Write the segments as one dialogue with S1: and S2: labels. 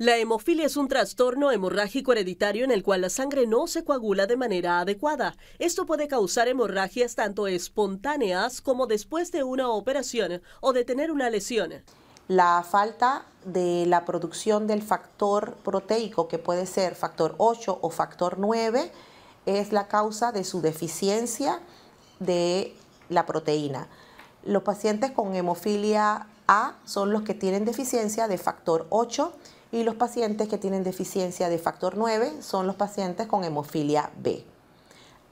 S1: La hemofilia es un trastorno hemorrágico hereditario en el cual la sangre no se coagula de manera adecuada. Esto puede causar hemorragias tanto espontáneas como después de una operación o de tener una lesión.
S2: La falta de la producción del factor proteico, que puede ser factor 8 o factor 9, es la causa de su deficiencia de la proteína. Los pacientes con hemofilia A son los que tienen deficiencia de factor 8 y los pacientes que tienen deficiencia de factor 9 son los pacientes con hemofilia B.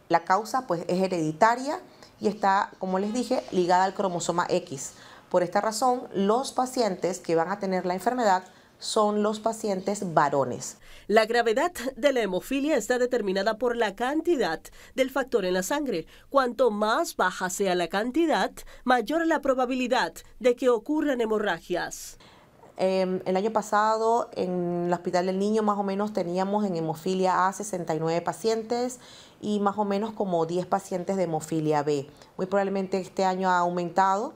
S2: La causa pues, es hereditaria y está, como les dije, ligada al cromosoma X. Por esta razón, los pacientes que van a tener la enfermedad son los
S1: pacientes varones. La gravedad de la hemofilia está determinada por la cantidad del factor en la sangre. Cuanto más baja sea la cantidad, mayor la probabilidad de que ocurran hemorragias. Em, el año pasado
S2: en el Hospital del Niño más o menos teníamos en hemofilia A 69 pacientes y más o menos como 10 pacientes de hemofilia B. Muy probablemente este año ha aumentado.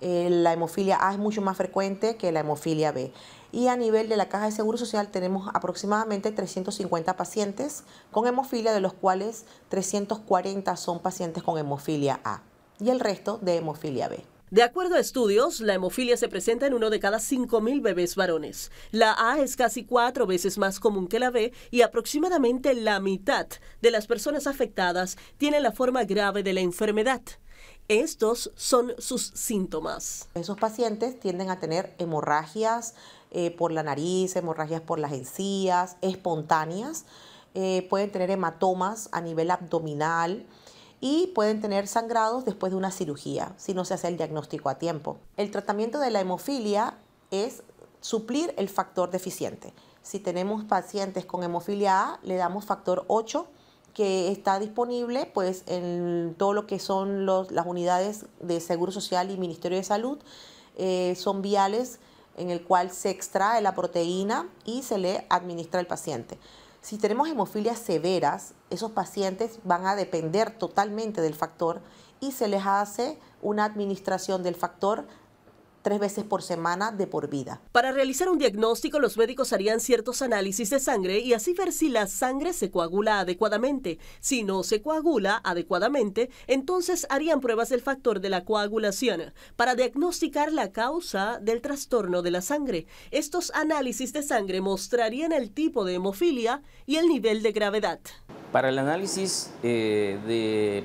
S2: Eh, la hemofilia A es mucho más frecuente que la hemofilia B. Y a nivel de la Caja de Seguro Social tenemos aproximadamente 350 pacientes con hemofilia, de los cuales 340 son pacientes con hemofilia A y el resto de hemofilia B.
S1: De acuerdo a estudios, la hemofilia se presenta en uno de cada 5.000 bebés varones. La A es casi cuatro veces más común que la B y aproximadamente la mitad de las personas afectadas tienen la forma grave de la enfermedad. Estos son sus síntomas.
S2: Esos pacientes tienden a tener hemorragias eh, por la nariz, hemorragias por las encías, espontáneas, eh, pueden tener hematomas a nivel abdominal, y pueden tener sangrados después de una cirugía si no se hace el diagnóstico a tiempo. El tratamiento de la hemofilia es suplir el factor deficiente. Si tenemos pacientes con hemofilia A, le damos factor 8 que está disponible pues en todo lo que son las unidades de Seguro Social y Ministerio de Salud. Eh, son viales en el cual se extrae la proteína y se le administra al paciente. Si tenemos hemofilias severas, esos pacientes van a depender totalmente del factor y se les hace una administración del factor tres veces por semana de por vida.
S1: Para realizar un diagnóstico, los médicos harían ciertos análisis de sangre y así ver si la sangre se coagula adecuadamente. Si no se coagula adecuadamente, entonces harían pruebas del factor de la coagulación para diagnosticar la causa del trastorno de la sangre. Estos análisis de sangre mostrarían el tipo de hemofilia y el nivel de gravedad.
S3: Para el análisis eh, de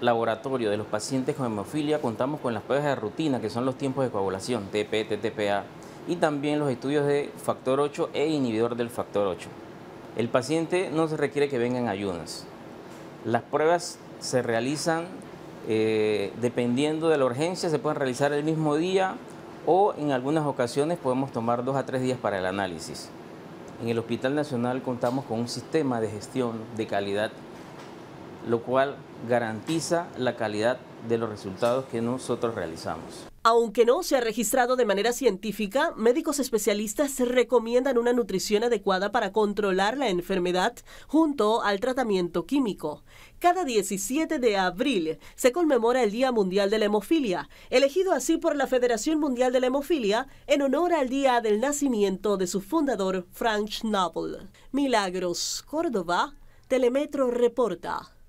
S3: laboratorio de los pacientes con hemofilia contamos con las pruebas de rutina, que son los tiempos de coagulación, TP, TTPA, y también los estudios de factor 8 e inhibidor del factor 8. El paciente no se requiere que vengan ayunas. Las pruebas se realizan eh, dependiendo de la urgencia, se pueden realizar el mismo día o en algunas ocasiones podemos tomar dos a tres días para el análisis. En el Hospital Nacional contamos con un sistema de gestión de calidad lo cual garantiza la calidad de los resultados que nosotros realizamos.
S1: Aunque no se ha registrado de manera científica, médicos especialistas recomiendan una nutrición adecuada para controlar la enfermedad junto al tratamiento químico. Cada 17 de abril se conmemora el Día Mundial de la Hemofilia, elegido así por la Federación Mundial de la Hemofilia en honor al día del nacimiento de su fundador, Frank Schnabel. Milagros, Córdoba, Telemetro reporta.